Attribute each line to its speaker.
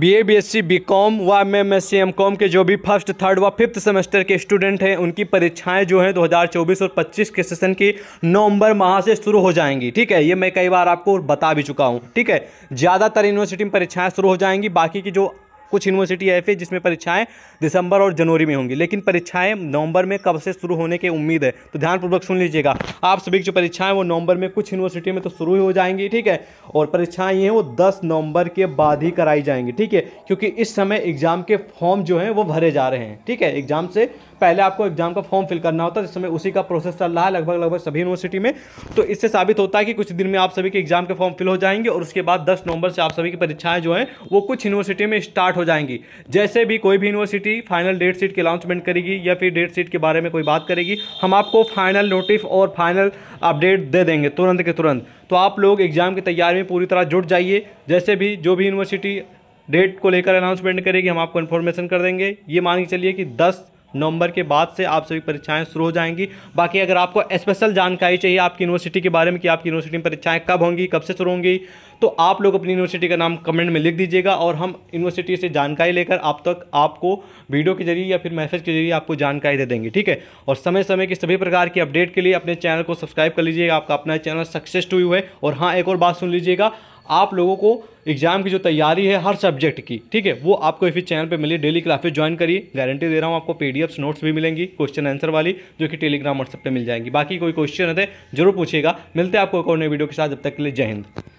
Speaker 1: B A B S C B com व M M S C M com के जो भी first third व फिफ्थ सेमेस्टर के स्टूडेंट हैं उनकी परीक्षाएं जो हैं 2024 और 25 के सेशन की नवंबर माह से शुरू हो जाएंगी ठीक है ये मैं कई बार आपको बता भी चुका हूँ ठीक है ज़्यादातर यूनिवर्सिटी में परीक्षाएँ शुरू हो जाएंगी बाकी की जो कुछ यूनिवर्सिटी ऐसे जिसमें परीक्षाएं दिसंबर और जनवरी में होंगी लेकिन परीक्षाएं नवंबर में कब से शुरू होने की उम्मीद है तो ध्यानपूर्वक सुन लीजिएगा आप सभी की जो परीक्षाएं वो नवंबर में कुछ यूनिवर्सिटी में तो शुरू ही हो जाएंगी ठीक है और परीक्षाएं ये वो दस नवंबर के बाद ही कराई जाएंगी ठीक है क्योंकि इस समय एग्जाम के फॉर्म जो हैं वो भरे जा रहे हैं ठीक है एग्जाम से पहले आपको एग्जाम का फॉर्म फिल करना होता है जिस समय उसी का प्रोसेस चल रहा है लगभग लगभग सभी यूनिवर्सिटी में तो इससे साबित होता है कि कुछ दिन में आप सभी के एग्जाम के फॉर्म फिल हो जाएंगे और उसके बाद दस नवंबर से आप सभी की परीक्षाएं जो हैं वो कुछ यूनिवर्सिटी में स्टार्ट स्टार्ट हो जाएंगी जैसे भी कोई भी यूनिवर्सिटी फाइनल डेट शीट की अनाउंसमेंट करेगी या फिर डेट शीट के बारे में कोई बात करेगी हम आपको फाइनल नोटिस और फाइनल अपडेट दे देंगे तुरंत के तुरंत तो आप लोग एग्ज़ाम की तैयारी में पूरी तरह जुट जाइए जैसे भी जो भी यूनिवर्सिटी डेट को लेकर अनाउंसमेंट करेगी हम आपको इन्फॉर्मेशन कर देंगे ये मान के चलिए कि दस नवंबर के बाद से आप सभी परीक्षाएं शुरू हो जाएंगी बाकी अगर आपको स्पेशल जानकारी चाहिए आपकी यूनिवर्सिटी के बारे में कि आपकी यूनिवर्सिटी में परीक्षाएं कब होंगी कब से शुरू होंगी तो आप लोग अपनी यूनिवर्सिटी का नाम कमेंट में लिख दीजिएगा और हम यूनिवर्सिटी से जानकारी लेकर आप तक आपको वीडियो के जरिए या फिर मैसेज के जरिए आपको जानकारी दे देंगे ठीक है और समय समय की सभी प्रकार की अपडेट के लिए अपने चैनल को सब्सक्राइब कर लीजिएगा आपका अपना चैनल सक्सेस टू यू है और हाँ एक और बात सुन लीजिएगा आप लोगों को एग्ज़ाम की जो तैयारी है हर सब्जेक्ट की ठीक है वो आपको इसी चैनल पे मिली डेली क्लासेस ज्वाइन करिए गारंटी दे रहा हूँ आपको पीडीएफ्स नोट्स भी मिलेंगी क्वेश्चन आंसर वाली जो कि टेलीग्राम व्हाट्सएप पर मिल जाएंगी बाकी कोई क्वेश्चन है तो जरूर पूछिएगा मिलते हैं आपको एक और नए वीडियो के साथ जब तक के लिए जय हिंद